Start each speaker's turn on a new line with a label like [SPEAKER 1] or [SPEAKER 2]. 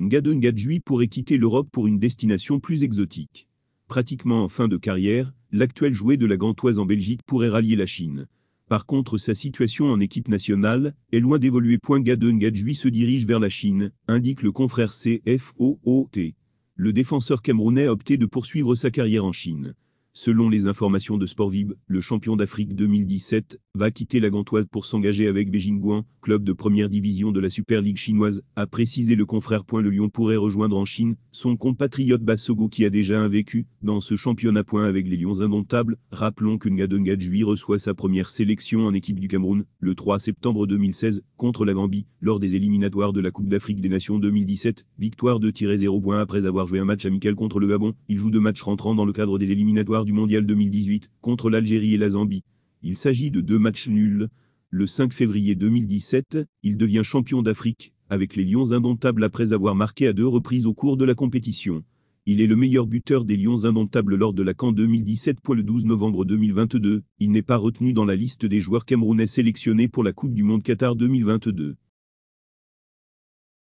[SPEAKER 1] Nga gadju pourrait quitter l'Europe pour une destination plus exotique. Pratiquement en fin de carrière, l'actuel jouet de la Gantoise en Belgique pourrait rallier la Chine. Par contre sa situation en équipe nationale est loin d'évoluer. Nga Ngadjui se dirige vers la Chine, indique le confrère CFOOT. Le défenseur camerounais a opté de poursuivre sa carrière en Chine. Selon les informations de Sportvib, le champion d'Afrique 2017 va quitter la Gantoise pour s'engager avec Beijing club de première division de la Super League chinoise, a précisé le confrère. Point le Lion pourrait rejoindre en Chine son compatriote Bassogo qui a déjà un vécu dans ce championnat. Point avec les Lions indomptables, rappelons que Nga reçoit sa première sélection en équipe du Cameroun le 3 septembre 2016 contre la Gambie lors des éliminatoires de la Coupe d'Afrique des Nations 2017, victoire de tirer 0 point après avoir joué un match amical contre le Gabon. Il joue deux matchs rentrant dans le cadre des éliminatoires du mondial 2018 contre l'Algérie et la Zambie. Il s'agit de deux matchs nuls. Le 5 février 2017, il devient champion d'Afrique avec les Lions indomptables après avoir marqué à deux reprises au cours de la compétition. Il est le meilleur buteur des Lions indomptables lors de la CAN 2017. Le 12 novembre 2022, il n'est pas retenu dans la liste des joueurs camerounais sélectionnés pour la Coupe du Monde Qatar 2022.